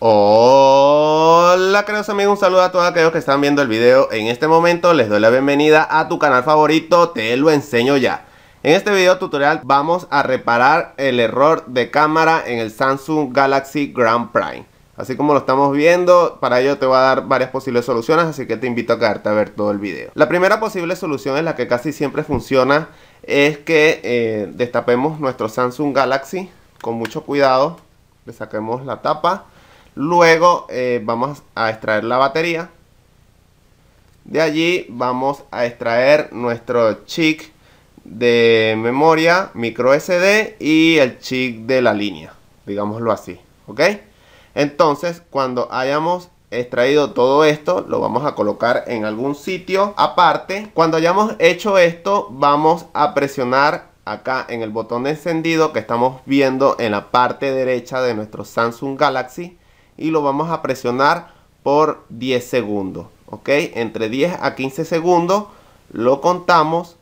Hola queridos amigos, un saludo a todos aquellos que están viendo el video En este momento les doy la bienvenida a tu canal favorito, te lo enseño ya En este video tutorial vamos a reparar el error de cámara en el Samsung Galaxy Grand Prime Así como lo estamos viendo, para ello te voy a dar varias posibles soluciones, así que te invito a quedarte a ver todo el video La primera posible solución es la que casi siempre funciona Es que eh, destapemos nuestro Samsung Galaxy con mucho cuidado Le saquemos la tapa Luego eh, vamos a extraer la batería. De allí vamos a extraer nuestro chip de memoria micro SD y el chip de la línea, digámoslo así, ¿ok? Entonces, cuando hayamos extraído todo esto, lo vamos a colocar en algún sitio aparte. Cuando hayamos hecho esto, vamos a presionar acá en el botón de encendido que estamos viendo en la parte derecha de nuestro Samsung Galaxy y lo vamos a presionar por 10 segundos. ¿Ok? Entre 10 a 15 segundos lo contamos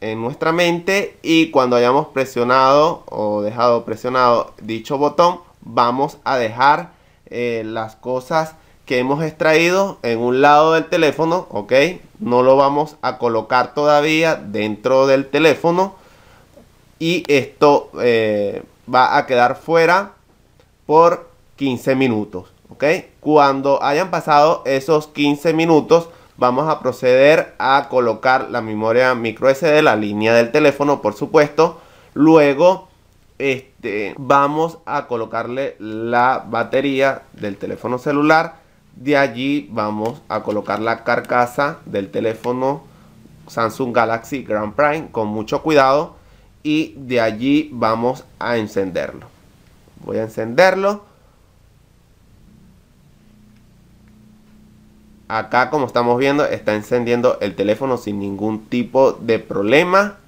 en nuestra mente y cuando hayamos presionado o dejado presionado dicho botón vamos a dejar eh, las cosas que hemos extraído en un lado del teléfono ok no lo vamos a colocar todavía dentro del teléfono y esto eh, va a quedar fuera por 15 minutos. ¿Ok? Cuando hayan pasado esos 15 minutos, vamos a proceder a colocar la memoria micro SD, la línea del teléfono, por supuesto. Luego, este, vamos a colocarle la batería del teléfono celular. De allí vamos a colocar la carcasa del teléfono Samsung Galaxy Grand Prime con mucho cuidado. Y de allí vamos a encenderlo. Voy a encenderlo acá como estamos viendo está encendiendo el teléfono sin ningún tipo de problema.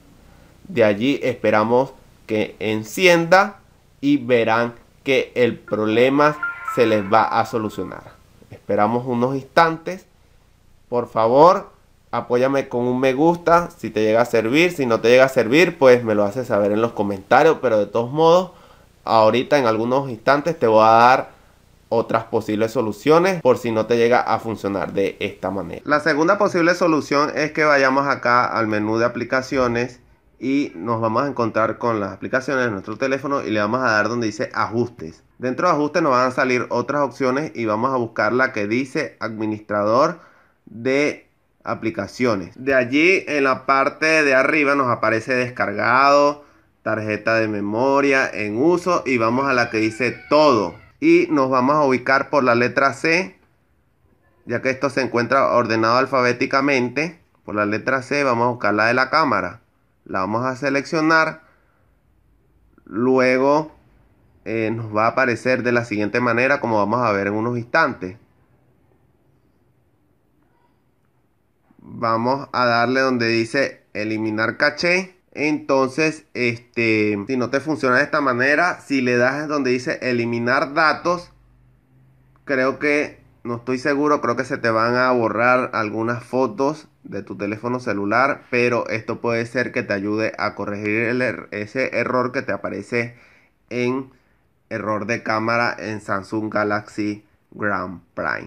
De allí esperamos que encienda y verán que el problema se les va a solucionar. Esperamos unos instantes. Por favor, apóyame con un me gusta si te llega a servir. Si no te llega a servir, pues me lo haces saber en los comentarios. Pero de todos modos, ahorita en algunos instantes te voy a dar otras posibles soluciones por si no te llega a funcionar de esta manera. La segunda posible solución es que vayamos acá al menú de aplicaciones y nos vamos a encontrar con las aplicaciones de nuestro teléfono y le vamos a dar donde dice ajustes. Dentro de ajustes nos van a salir otras opciones y vamos a buscar la que dice administrador de aplicaciones. De allí en la parte de arriba nos aparece descargado, tarjeta de memoria, en uso y vamos a la que dice todo y nos vamos a ubicar por la letra C, ya que esto se encuentra ordenado alfabéticamente. Por la letra C vamos a buscar la de la cámara. La vamos a seleccionar. Luego eh, nos va a aparecer de la siguiente manera, como vamos a ver en unos instantes. Vamos a darle donde dice eliminar caché entonces, este, si no te funciona de esta manera, si le das donde dice eliminar datos, creo que, no estoy seguro, creo que se te van a borrar algunas fotos de tu teléfono celular, pero esto puede ser que te ayude a corregir er, ese error que te aparece en error de cámara en Samsung Galaxy Grand Prime.